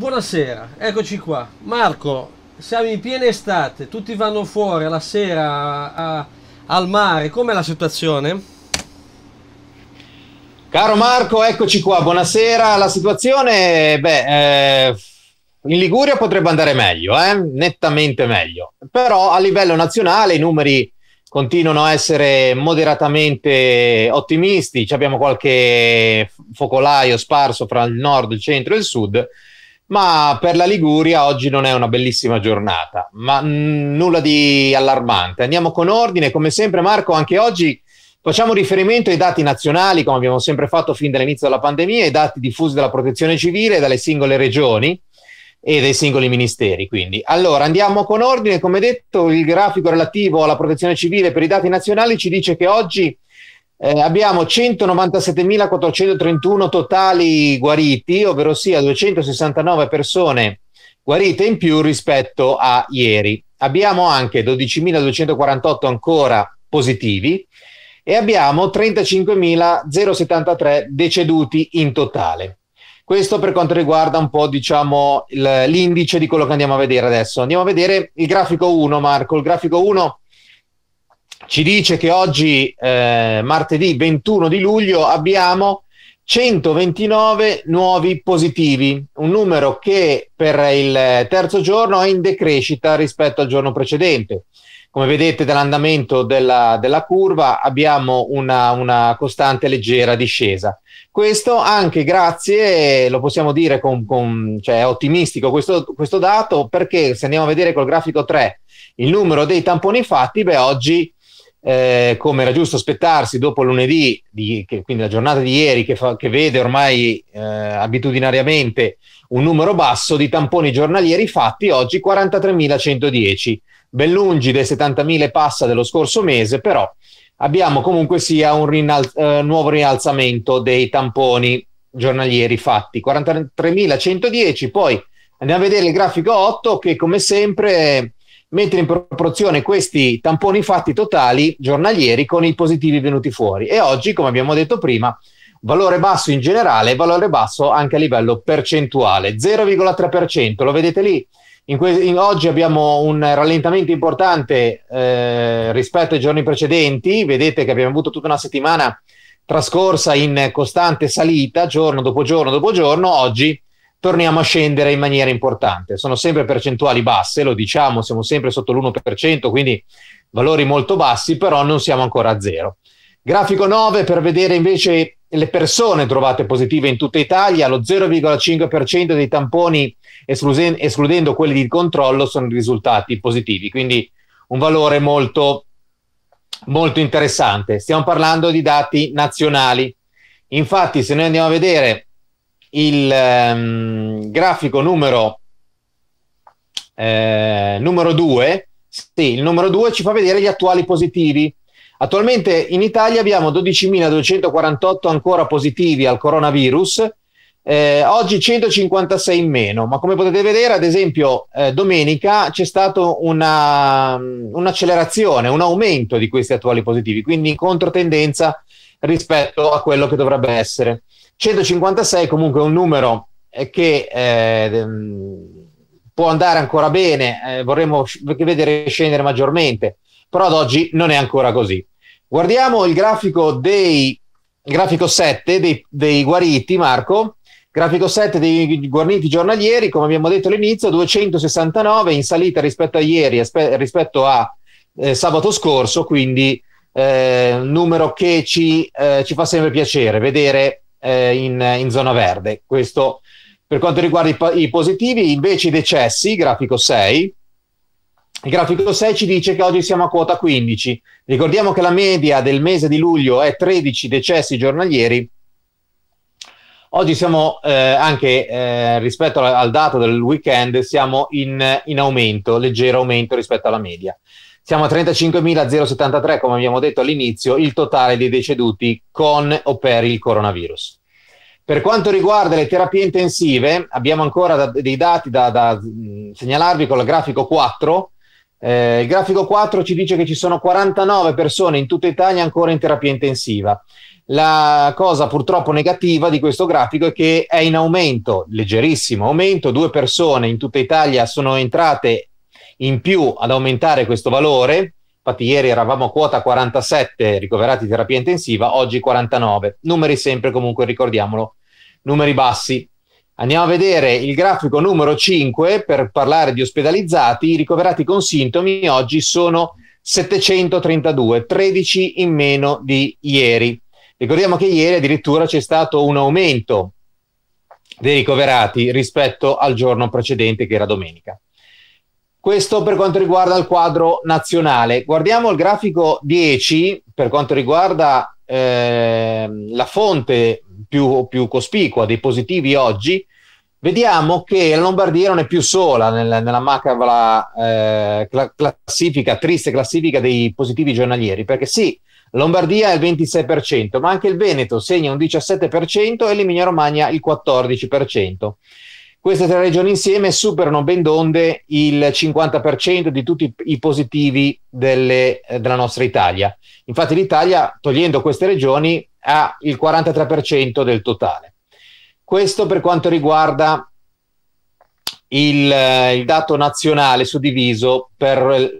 Buonasera, eccoci qua. Marco, siamo in piena estate, tutti vanno fuori la sera a, al mare, com'è la situazione? Caro Marco, eccoci qua, buonasera. La situazione, beh, eh, in Liguria potrebbe andare meglio, eh? nettamente meglio, però a livello nazionale i numeri continuano a essere moderatamente ottimisti, Ci abbiamo qualche focolaio sparso fra il nord, il centro e il sud, ma per la Liguria oggi non è una bellissima giornata, ma mh, mm, nulla di allarmante. Andiamo con ordine, come sempre Marco, anche oggi facciamo riferimento ai dati nazionali, come abbiamo sempre fatto fin dall'inizio della pandemia, ai dati diffusi dalla protezione civile, dalle singole regioni e dai singoli ministeri. Quindi. Allora, andiamo con ordine, come detto, il grafico relativo alla protezione civile per i dati nazionali ci dice che oggi eh, abbiamo 197.431 totali guariti, ovvero sia 269 persone guarite in più rispetto a ieri. Abbiamo anche 12.248 ancora positivi e abbiamo 35.073 deceduti in totale. Questo per quanto riguarda un po' diciamo, l'indice di quello che andiamo a vedere adesso. Andiamo a vedere il grafico 1, Marco. Il grafico 1 ci dice che oggi, eh, martedì 21 di luglio, abbiamo 129 nuovi positivi, un numero che per il terzo giorno è in decrescita rispetto al giorno precedente. Come vedete dall'andamento della, della curva abbiamo una, una, costante leggera discesa. Questo anche grazie, lo possiamo dire con, con cioè, ottimistico questo, questo dato, perché se andiamo a vedere col grafico 3 il numero dei tamponi fatti, beh oggi eh, come era giusto aspettarsi dopo lunedì, di, che, quindi la giornata di ieri, che, fa, che vede ormai eh, abitudinariamente un numero basso di tamponi giornalieri fatti, oggi 43.110, ben lungi dai 70.000 passa dello scorso mese, però abbiamo comunque sia un rinal- eh, nuovo rialzamento dei tamponi giornalieri fatti, 43.110, poi andiamo a vedere il grafico 8 che come sempre mentre in proporzione questi tamponi fatti totali giornalieri con i positivi venuti fuori. E oggi, come abbiamo detto prima, valore basso in generale valore basso anche a livello percentuale, 0,3%, lo vedete lì. In que- in oggi abbiamo un rallentamento importante eh, rispetto ai giorni precedenti, vedete che abbiamo avuto tutta una settimana trascorsa in costante salita, giorno dopo giorno dopo giorno, oggi torniamo a scendere in maniera importante. Sono sempre percentuali basse, lo diciamo, siamo sempre sotto l'1%, quindi valori molto bassi, però non siamo ancora a zero. Grafico 9 per vedere invece le persone trovate positive in tutta Italia, lo 0,5% dei tamponi, escluse- escludendo quelli di controllo, sono risultati positivi, quindi un valore molto, molto interessante. Stiamo parlando di dati nazionali. Infatti, se noi andiamo a vedere il um, grafico numero 2, eh, sì, il numero 2 ci fa vedere gli attuali positivi. Attualmente in Italia abbiamo 12.248 ancora positivi al coronavirus, eh, oggi 156 in meno, ma come potete vedere, ad esempio, eh, domenica c'è stata una, un'accelerazione, un aumento di questi attuali positivi, quindi in controtendenza rispetto a quello che dovrebbe essere. 156 comunque è un numero eh, che eh, ehm, può andare ancora bene, eh, vorremmo vedere scendere maggiormente, però ad oggi non è ancora così. Guardiamo il grafico, dei, grafico 7 dei, dei guariti, Marco. Grafico 7 dei guarniti giornalieri, come abbiamo detto all'inizio, 269 in salita rispetto a ieri, rispetto a eh, sabato scorso, quindi eh, un numero che ci, eh, ci, fa sempre piacere vedere eh, in, in, zona verde. Questo per quanto riguarda i, i positivi, invece i decessi, grafico 6, il grafico 6 ci dice che oggi siamo a quota 15. Ricordiamo che la media del mese di luglio è 13 decessi giornalieri. Oggi siamo eh, anche eh, rispetto al, al, dato del weekend, siamo in, in, aumento, leggero aumento rispetto alla media. Siamo a 35.073, come abbiamo detto all'inizio, il totale dei deceduti con o per il coronavirus. Per quanto riguarda le terapie intensive, abbiamo ancora da, dei dati da, da, segnalarvi con il grafico 4. Eh, il grafico 4 ci dice che ci sono 49 persone in tutta Italia ancora in terapia intensiva. La cosa purtroppo negativa di questo grafico è che è in aumento, leggerissimo aumento, due persone in tutta Italia sono entrate in più ad aumentare questo valore. Infatti ieri eravamo a quota 47 ricoverati in terapia intensiva, oggi 49. Numeri sempre comunque, ricordiamolo, numeri bassi. Andiamo a vedere il grafico numero 5 per parlare di ospedalizzati. I ricoverati con sintomi oggi sono 732, 13 in meno di ieri. Ricordiamo che ieri addirittura c'è stato un aumento dei ricoverati rispetto al giorno precedente che era domenica. Questo per quanto riguarda il quadro nazionale. Guardiamo il grafico 10 per quanto riguarda eh, la fonte più, più, cospicua dei positivi oggi. Vediamo che la Lombardia non è più sola nel, nella macabra eh, classifica, triste classifica dei positivi giornalieri, perché sì, Lombardia è il 26%, ma anche il Veneto segna un 17% e l'Emilia Romagna il 14%. Queste tre regioni insieme superano ben donde il 50% di tutti i positivi delle, eh, della nostra Italia. Infatti l'Italia, togliendo queste regioni, ha il 43% del totale. Questo per quanto riguarda il, eh, il dato nazionale suddiviso per,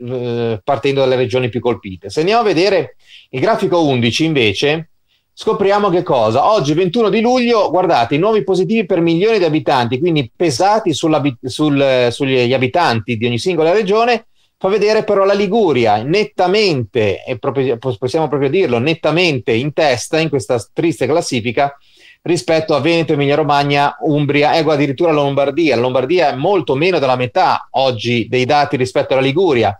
eh, partendo dalle regioni più colpite. Se andiamo a vedere il grafico 11 invece, Scopriamo che cosa? Oggi 21 di luglio, guardate, i nuovi positivi per milioni di abitanti, quindi pesati sul, sugli abitanti di ogni singola regione, fa vedere però la Liguria nettamente, e proprio, possiamo proprio dirlo, nettamente in testa in questa triste classifica rispetto a Veneto, Emilia Romagna, Umbria ecco addirittura Lombardia. La Lombardia è molto meno della metà oggi dei dati rispetto alla Liguria.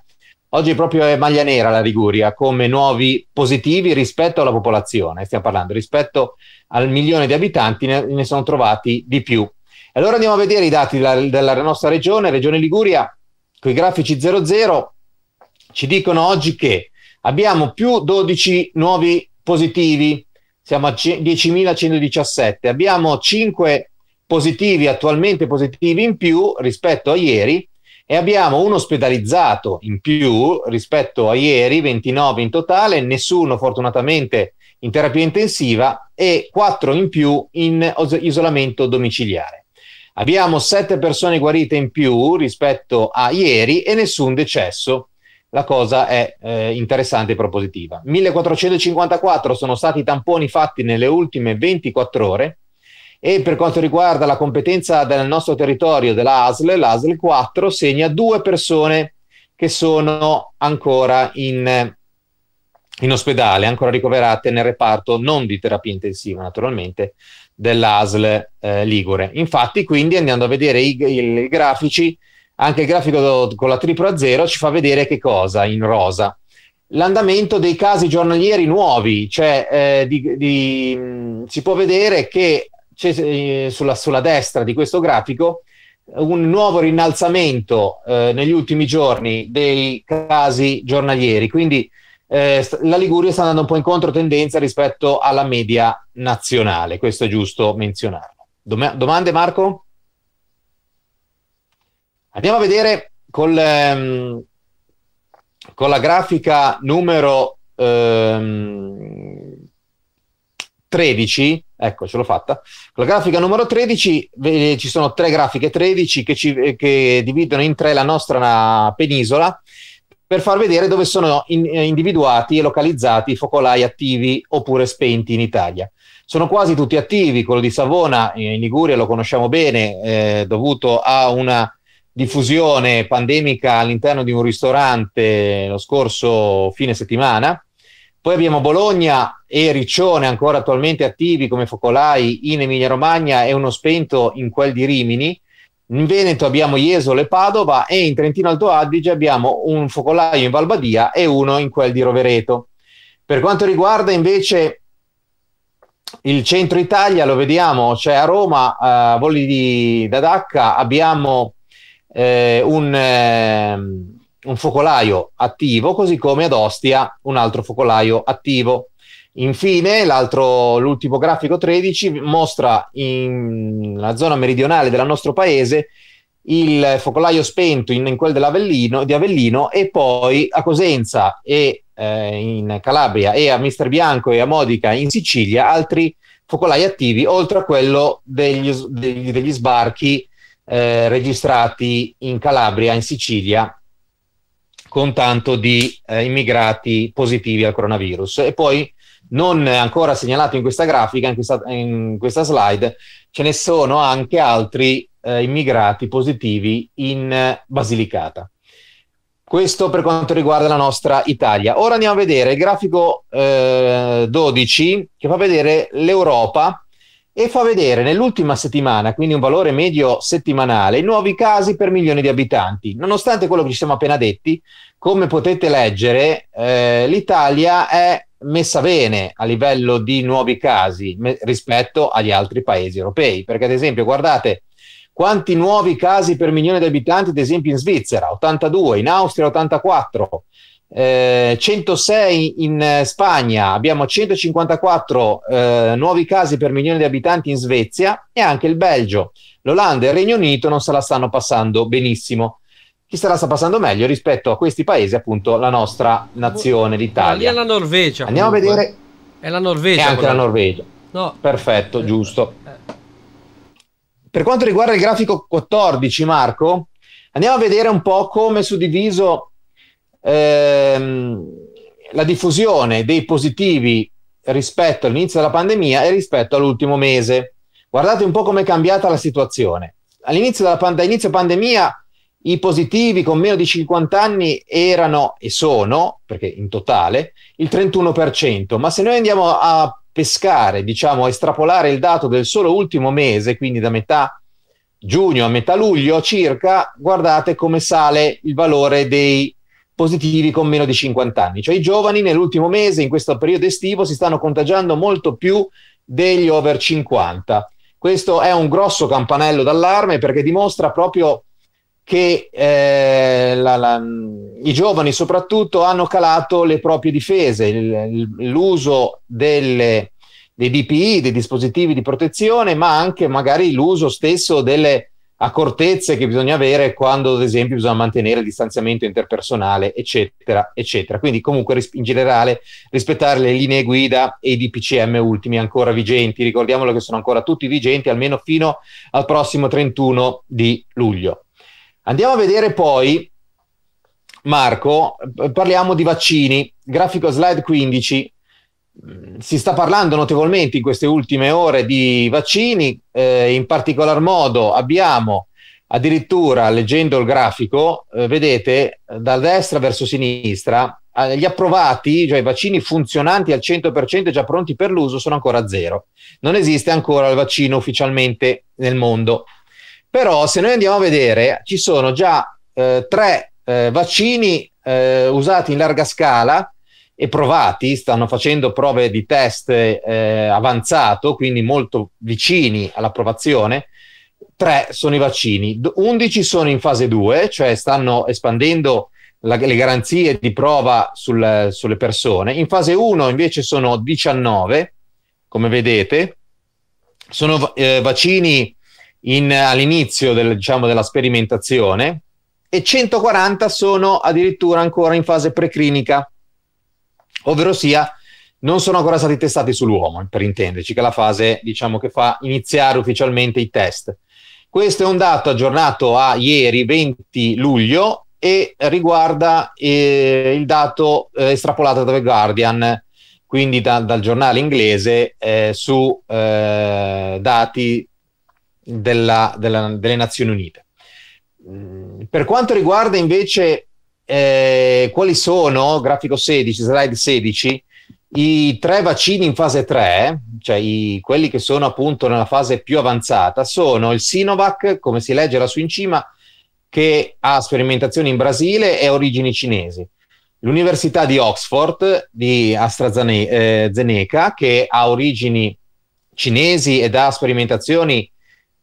Oggi proprio è maglia nera la Liguria come nuovi positivi rispetto alla popolazione, stiamo parlando, rispetto al milione di abitanti ne, ne sono trovati di più. Allora andiamo a vedere i dati della, della nostra regione, Regione Liguria, con i grafici 00, ci dicono oggi che abbiamo più 12 nuovi positivi, siamo a 10.117, abbiamo 5 positivi attualmente positivi in più rispetto a ieri e abbiamo un ospedalizzato in più rispetto a ieri, 29 in totale, nessuno fortunatamente in terapia intensiva e 4 in più in isolamento domiciliare. Abbiamo 7 persone guarite in più rispetto a ieri e nessun decesso. La cosa è eh, interessante e propositiva. 1454 sono stati i tamponi fatti nelle ultime 24 ore e per quanto riguarda la competenza del nostro territorio dell'ASL, l'ASL 4 segna due persone che sono ancora in, in ospedale, ancora ricoverate nel reparto non di terapia intensiva, naturalmente, dell'ASL eh, Ligure. Infatti, quindi andando a vedere i, i, i grafici, anche il grafico do, con la tripla zero ci fa vedere che cosa in rosa. L'andamento dei casi giornalieri nuovi, cioè eh, di, di, si può vedere che eh, sulla, sulla, destra di questo grafico un nuovo rinnalzamento eh, negli ultimi giorni dei casi giornalieri, quindi eh, la Liguria sta andando un po' in controtendenza rispetto alla media nazionale, questo è giusto menzionarlo. Dom- domande Marco? Andiamo a vedere col, ehm, con la grafica numero ehm, 13 Ecco, ce l'ho fatta. Con la grafica numero 13 eh, ci sono tre grafiche 13 che, ci, eh, che dividono in tre la nostra penisola per far vedere dove sono in, eh, individuati e localizzati i focolai attivi oppure spenti in Italia. Sono quasi tutti attivi, quello di Savona eh, in Liguria lo conosciamo bene, eh, dovuto a una diffusione pandemica all'interno di un ristorante lo scorso fine settimana poi abbiamo Bologna e Riccione ancora attualmente attivi come focolai in Emilia-Romagna e uno spento in quel di Rimini. In Veneto abbiamo Jesolo e Padova e in Trentino Alto Adige abbiamo un focolaio in Valbadia e uno in quel di Rovereto. Per quanto riguarda invece il centro Italia, lo vediamo, cioè a Roma, a eh, voli di, da Dacca, abbiamo eh, un, eh, un focolaio attivo, così come ad Ostia un altro focolaio attivo. Infine, l'ultimo grafico 13 mostra nella zona meridionale del nostro paese il focolaio spento in, in quel dell'Avellino, di Avellino e poi a Cosenza e eh, in Calabria e a Mister Bianco e a Modica in Sicilia altri focolai attivi, oltre a quello degli, degli, degli sbarchi eh, registrati in Calabria, in Sicilia con tanto di eh, immigrati positivi al coronavirus. E poi, non ancora segnalato in questa grafica, in questa, in questa slide, ce ne sono anche altri eh, immigrati positivi in Basilicata. Questo per quanto riguarda la nostra Italia. Ora andiamo a vedere il grafico eh, 12 che fa vedere l'Europa e fa vedere nell'ultima settimana, quindi un valore medio settimanale, nuovi casi per milioni di abitanti. Nonostante quello che ci siamo appena detti, come potete leggere, eh, l'Italia è messa bene a livello di nuovi casi me- rispetto agli altri paesi europei, perché ad esempio guardate quanti nuovi casi per milione di abitanti, ad esempio in Svizzera, 82, in Austria 84, 106 eh, in eh, Spagna, abbiamo 154 eh, nuovi casi per milione di abitanti in Svezia e anche il Belgio, l'Olanda e il Regno Unito non se la stanno passando benissimo. Chi se la sta passando meglio rispetto a questi paesi, appunto, la nostra nazione, l'Italia. è la Norvegia. Andiamo comunque. a vedere. È la Norvegia. È anche quella. la Norvegia. No. Perfetto, eh, giusto. Eh. Per quanto riguarda il grafico 14, Marco, andiamo a vedere un po' come è suddiviso ehm, la diffusione dei positivi rispetto all'inizio della pandemia e rispetto all'ultimo mese. Guardate un po' come è cambiata la situazione. All'inizio della pand- all'inizio pandemia i positivi con meno di 50 anni erano e sono, perché in totale, il 31%, ma se noi andiamo a pescare, diciamo, a estrapolare il dato del solo ultimo mese, quindi da metà giugno a metà luglio circa, guardate come sale il valore dei positivi con meno di 50 anni. Cioè i giovani nell'ultimo mese, in questo periodo estivo, si stanno contagiando molto più degli over 50. Questo è un grosso campanello d'allarme perché dimostra proprio che eh, la, la, i giovani soprattutto hanno calato le proprie difese, il, l'uso delle, dei DPI, dei dispositivi di protezione, ma anche magari l'uso stesso delle accortezze che bisogna avere quando, ad esempio, bisogna mantenere il distanziamento interpersonale, eccetera, eccetera. Quindi, comunque, in generale, rispettare le linee guida e i DPCM ultimi ancora vigenti. Ricordiamolo che sono ancora tutti vigenti, almeno fino al prossimo 31 di luglio. Andiamo a vedere poi, Marco, eh, parliamo di vaccini. Grafico slide 15. Mm, si sta parlando notevolmente in queste ultime ore di vaccini, eh, in particolar modo abbiamo addirittura, leggendo il grafico, eh, vedete eh, da destra verso sinistra, eh, gli approvati, cioè i vaccini funzionanti al 100% già pronti per l'uso, sono ancora zero. Non esiste ancora il vaccino ufficialmente nel mondo. Però se noi andiamo a vedere, ci sono già eh, tre eh, vaccini usati in larga scala, e provati, stanno facendo prove di test eh, avanzato, quindi molto vicini all'approvazione. Tre sono i vaccini, 11 sono in fase 2, cioè stanno espandendo la, le garanzie di prova sul, sulle persone. In fase 1 invece sono 19, come vedete, sono eh, vaccini in, all'inizio del, diciamo, della sperimentazione e 140 sono addirittura ancora in fase preclinica ovvero sia non sono ancora stati testati sull'uomo, eh, per intenderci, che è la fase diciamo, che fa iniziare ufficialmente i test. Questo è un dato aggiornato a ieri 20 luglio e riguarda eh, il dato eh, estrapolato da The Guardian, quindi da, dal giornale inglese, eh, su eh, dati della, della, delle Nazioni Unite. Mm, per quanto riguarda invece eh, quali sono, grafico 16, slide 16, i tre vaccini in fase 3, cioè i, quelli che sono appunto nella fase più avanzata, sono il Sinovac, come si legge lassù in cima, che ha sperimentazioni in Brasile e origini cinesi. L'Università di Oxford di AstraZeneca, eh, che ha origini cinesi ed ha sperimentazioni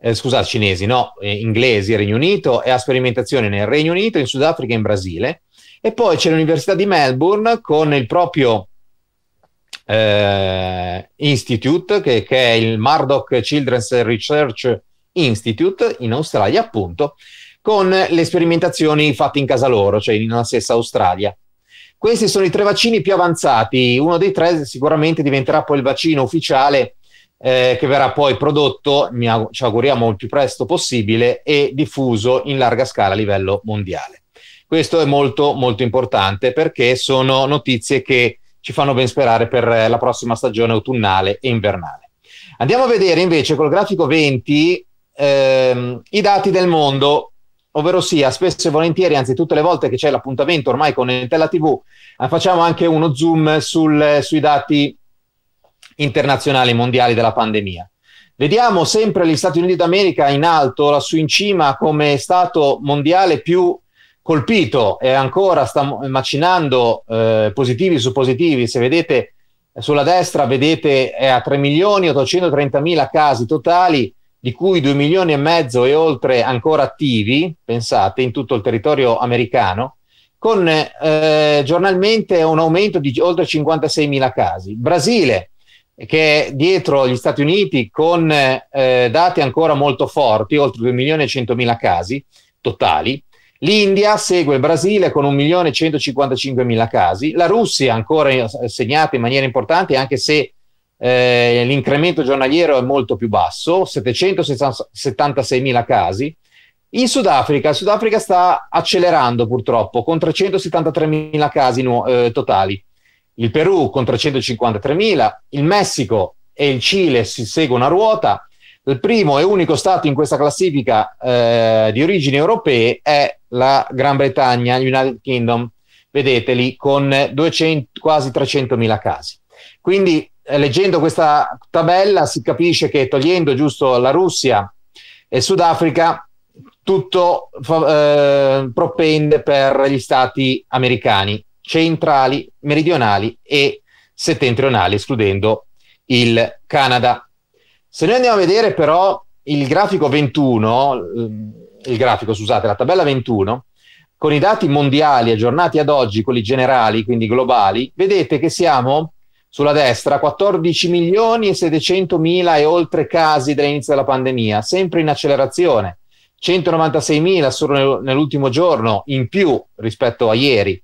eh, scusate, cinesi, no, eh, inglesi, Regno Unito, e ha sperimentazione nel Regno Unito, in Sudafrica e in Brasile. E poi c'è l'Università di Melbourne con il proprio eh, Institute, che, che, è il Murdoch Children's Research Institute in Australia, appunto, con le sperimentazioni fatte in casa loro, cioè nella stessa Australia. Questi sono i tre vaccini più avanzati, uno dei tre sicuramente diventerà poi il vaccino ufficiale eh, che verrà poi prodotto, aug- ci auguriamo il più presto possibile, e diffuso in larga scala a livello mondiale. Questo è molto molto importante perché sono notizie che ci fanno ben sperare per la prossima stagione autunnale e invernale. Andiamo a vedere invece col grafico 20 ehm, i dati del mondo, ovvero sia spesso e volentieri, anzi tutte le volte che c'è l'appuntamento ormai con Nintella TV, eh, facciamo anche uno zoom sul, sui dati internazionali mondiali della pandemia. Vediamo sempre gli Stati Uniti d'America in alto, lassù in cima, come stato mondiale più colpito e ancora sta macinando eh, positivi su positivi. Se vedete eh, sulla destra, vedete è a 3 milioni 830 mila casi totali, di cui 2 milioni e mezzo e oltre ancora attivi, pensate, in tutto il territorio americano, con eh, giornalmente un aumento di oltre 56 mila casi. Brasile che è dietro gli Stati Uniti con eh, dati ancora molto forti, oltre 2 milioni e 100 mila casi totali. L'India segue il Brasile con 1 milione e 155 mila casi, la Russia ancora eh, segnata in maniera importante, anche se eh, l'incremento giornaliero è molto più basso, 776 mila casi. In Sudafrica, il Sudafrica sta accelerando purtroppo con 373 mila casi nu- eh, totali il Perù con 353.000, il Messico e il Cile si seguono a ruota. Il primo e unico stato in questa classifica eh, di origini europee è la Gran Bretagna, United Kingdom, vedeteli, con 200, quasi 300.000 casi. Quindi eh, leggendo questa tabella si capisce che togliendo giusto la Russia e Sudafrica, tutto eh, propende per gli stati americani centrali, meridionali e settentrionali, escludendo il Canada. Se noi andiamo a vedere però il grafico 21, il grafico, scusate, la tabella 21, con i dati mondiali aggiornati ad oggi, quelli generali, quindi globali, vedete che siamo sulla destra 14 milioni e 700 mila e oltre casi dall'inizio della pandemia, sempre in accelerazione, 196 mila solo nell'ultimo giorno in più rispetto a ieri,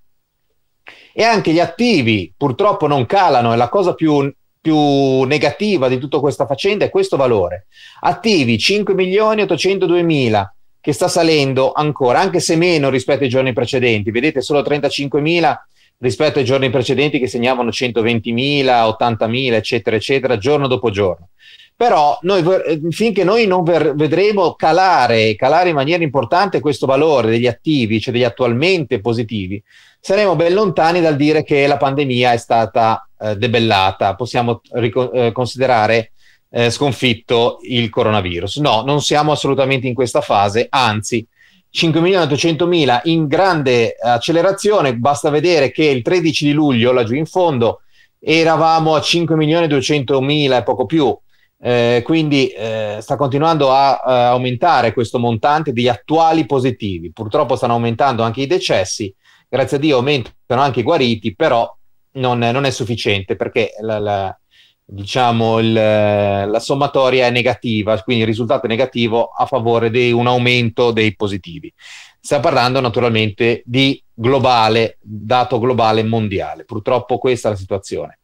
e anche gli attivi purtroppo non calano, è la cosa più, più negativa di tutta questa faccenda è questo valore. Attivi 5 milioni 802 mila che sta salendo ancora, anche se meno rispetto ai giorni precedenti, vedete solo 35 mila rispetto ai giorni precedenti che segnavano 120 mila, 80 mila, eccetera, eccetera, giorno dopo giorno però noi, eh, finché noi non vedremo calare, calare, in maniera importante questo valore degli attivi, cioè degli attualmente positivi, saremo ben lontani dal dire che la pandemia è stata eh, debellata, possiamo rico- eh, considerare eh, sconfitto il coronavirus. No, non siamo assolutamente in questa fase, anzi 5.800.000 in grande accelerazione, basta vedere che il 13 di luglio laggiù in fondo eravamo a 5.200.000 e poco più eh, quindi eh, sta continuando a, a, eh, aumentare questo montante di attuali positivi. Purtroppo stanno aumentando anche i decessi, grazie a Dio aumentano anche i guariti, però non, non è sufficiente perché la, la, diciamo, il, la, sommatoria è negativa, quindi il risultato è negativo a favore di un aumento dei positivi. Stiamo parlando naturalmente di globale, dato globale mondiale. Purtroppo questa è la situazione.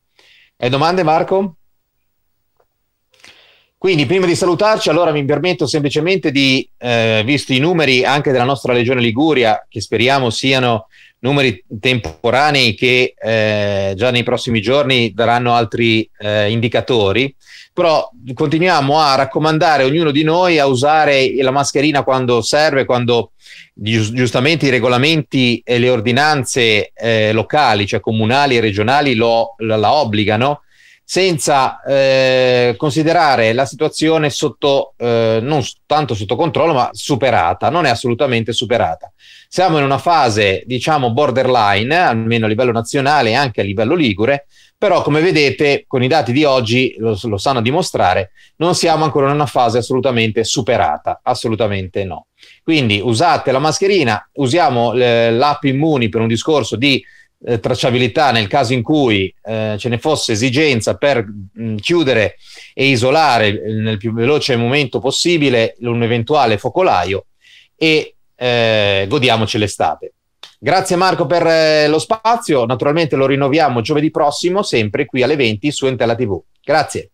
E domande Marco? Quindi prima di salutarci, allora mi permetto semplicemente di, eh, visto i numeri anche della nostra Legione Liguria, che speriamo siano numeri temporanei che eh, già nei prossimi giorni daranno altri eh, indicatori, però continuiamo a raccomandare a ognuno di noi a usare la mascherina quando serve, quando giustamente i regolamenti e le ordinanze eh, locali, cioè comunali e regionali, lo, la, la obbligano senza eh, considerare la situazione sotto, eh, non tanto sotto controllo, ma superata, non è assolutamente superata. Siamo in una fase, diciamo, borderline, almeno a livello nazionale e anche a livello ligure, però come vedete con i dati di oggi, lo, lo sanno dimostrare, non siamo ancora in una fase assolutamente superata, assolutamente no. Quindi usate la mascherina, usiamo eh, l'app Immuni per un discorso di eh, tracciabilità nel caso in cui eh, ce ne fosse esigenza per mh, chiudere e isolare eh, nel più veloce momento possibile un eventuale focolaio e eh, godiamoci l'estate. Grazie Marco per eh, lo spazio, naturalmente lo rinnoviamo giovedì prossimo sempre qui alle 20 su Entella TV. Grazie.